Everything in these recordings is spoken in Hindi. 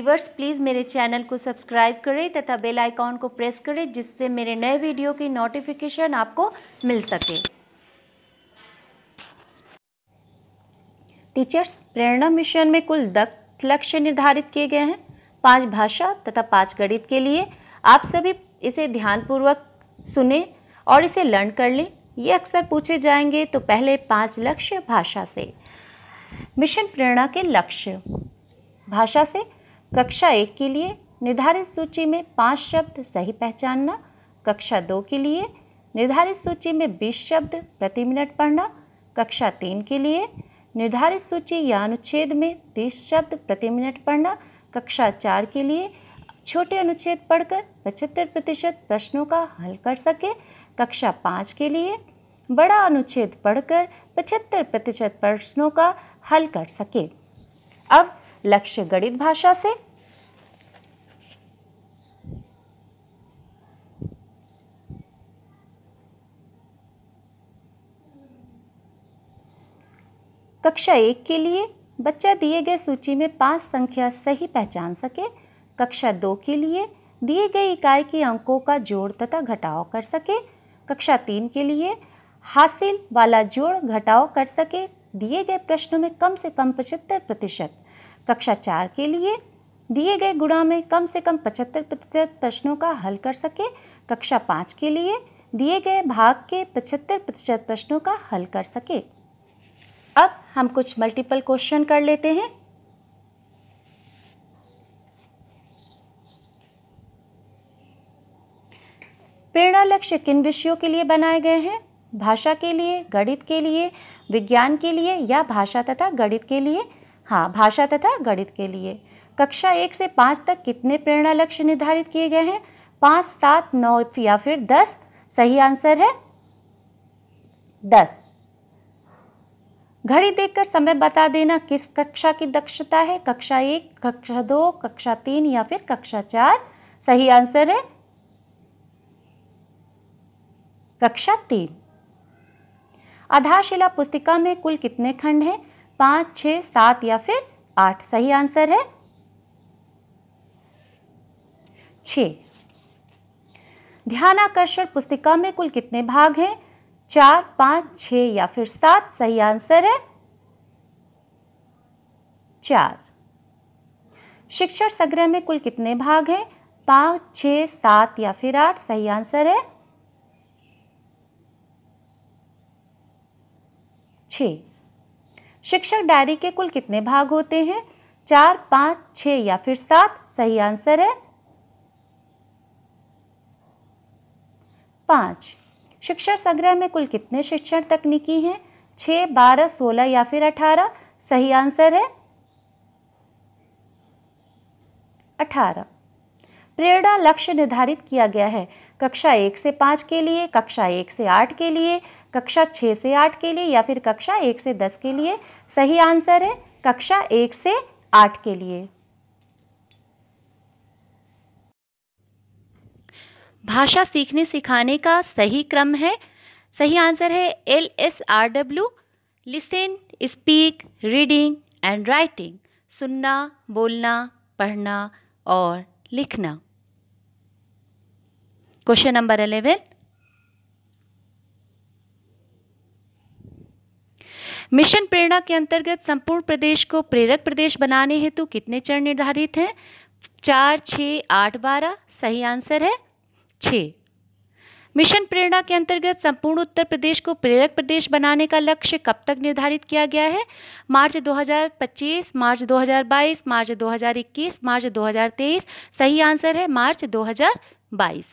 व्यूवर्स प्लीज़ मेरे चैनल को सब्सक्राइब करें तथा बेल आइकॉन को प्रेस करें जिससे मेरे नए वीडियो की नोटिफिकेशन आपको मिल सके टीचर्स प्रेरणा मिशन में कुल दस लक्ष्य निर्धारित किए गए हैं पांच भाषा तथा पांच गणित के लिए आप सभी इसे ध्यानपूर्वक सुने और इसे लर्न कर लें ये अक्सर पूछे जाएंगे तो पहले पांच लक्ष्य भाषा से मिशन प्रेरणा के लक्ष्य भाषा से कक्षा एक के लिए निर्धारित सूची में पाँच शब्द सही पहचानना कक्षा दो के लिए निर्धारित सूची में बीस शब्द प्रति मिनट पढ़ना कक्षा तीन के लिए निर्धारित सूची या अनुच्छेद में तीस शब्द प्रति मिनट पढ़ना कक्षा चार के लिए छोटे अनुच्छेद पढ़कर पचहत्तर प्रतिशत प्रश्नों का हल कर सके कक्षा पाँच के लिए बड़ा अनुच्छेद पढ़कर पचहत्तर प्रतिशत प्रश्नों का हल कर सके अब लक्ष्य गणित भाषा से कक्षा एक के लिए बच्चा दिए गए सूची में पाँच संख्या सही पहचान सके कक्षा दो के लिए दिए गए इकाई के अंकों का जोड़ तथा घटाव कर सके कक्षा तीन के लिए हासिल वाला जोड़ घटाव कर सके दिए गए प्रश्नों में कम से कम पचहत्तर प्रतिशत कक्षा चार के लिए दिए गए गुणा में कम से कम पचहत्तर प्रतिशत प्रश्नों का हल कर सके कक्षा पाँच के लिए दिए गए भाग के पचहत्तर प्रतिशत प्रश्नों का हल कर सके हम कुछ मल्टीपल क्वेश्चन कर लेते हैं प्रेरणा लक्ष्य किन विषयों के लिए बनाए गए हैं भाषा के लिए गणित के लिए विज्ञान के लिए या भाषा तथा गणित के लिए हाँ भाषा तथा गणित के लिए कक्षा एक से पाँच तक कितने प्रेरणा लक्ष्य निर्धारित किए गए हैं पाँच सात नौ या फिर दस सही आंसर है दस घड़ी देखकर समय बता देना किस कक्षा की दक्षता है कक्षा एक कक्षा दो कक्षा तीन या फिर कक्षा चार सही आंसर है कक्षा तीन आधारशिला पुस्तिका में कुल कितने खंड हैं पांच छह सात या फिर आठ सही आंसर है छ ध्यानाकर्षण पुस्तिका में कुल कितने भाग हैं चार पांच छ या फिर सात सही आंसर है चार शिक्षण संग्रह में कुल कितने भाग हैं पांच छ सात या फिर आठ सही आंसर है छ शिक्षक डायरी के कुल कितने भाग होते हैं चार पांच छ या फिर सात सही आंसर है पांच शिक्षण संग्रह में कुल कितने शिक्षण तकनीकी हैं छ बारह सोलह या फिर अठारह सही आंसर है अठारह प्रेरणा लक्ष्य निर्धारित किया गया है कक्षा एक से पाँच के लिए कक्षा एक से आठ के लिए कक्षा छः से आठ के लिए या फिर कक्षा एक से दस के लिए सही आंसर है कक्षा एक से आठ के लिए भाषा सीखने सिखाने का सही क्रम है सही आंसर है L S R W listen speak reading and writing सुनना बोलना पढ़ना और लिखना question number eleven mission Prerna के अंतर्गत संपूर्ण प्रदेश को प्रेरक प्रदेश बनाने हेतु कितने चरण निर्धारित हैं चार छः आठ बारह सही आंसर है छः मिशन प्रेरणा के अंतर्गत संपूर्ण उत्तर प्रदेश को प्रेरक प्रदेश बनाने का लक्ष्य कब तक निर्धारित किया गया है मार्च 2025, मार्च 2022, मार्च 2021, मार्च 2023 सही आंसर है मार्च 2022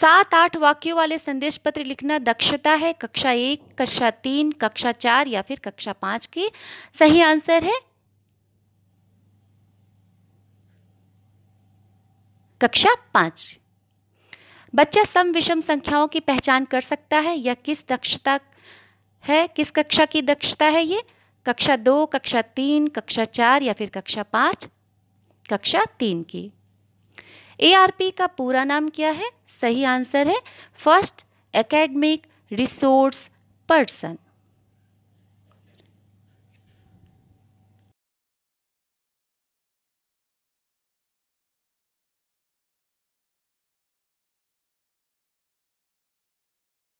सात आठ वाक्यों वाले संदेश पत्र लिखना दक्षता है कक्षा एक कक्षा तीन कक्षा चार या फिर कक्षा पांच की सही आंसर है कक्षा पांच बच्चा सम विषम संख्याओं की पहचान कर सकता है या किस दक्षता है किस कक्षा की दक्षता है ये कक्षा दो कक्षा तीन कक्षा चार या फिर कक्षा पांच कक्षा तीन की एआरपी का पूरा नाम क्या है सही आंसर है फर्स्ट एकेडमिक रिसोर्स पर्सन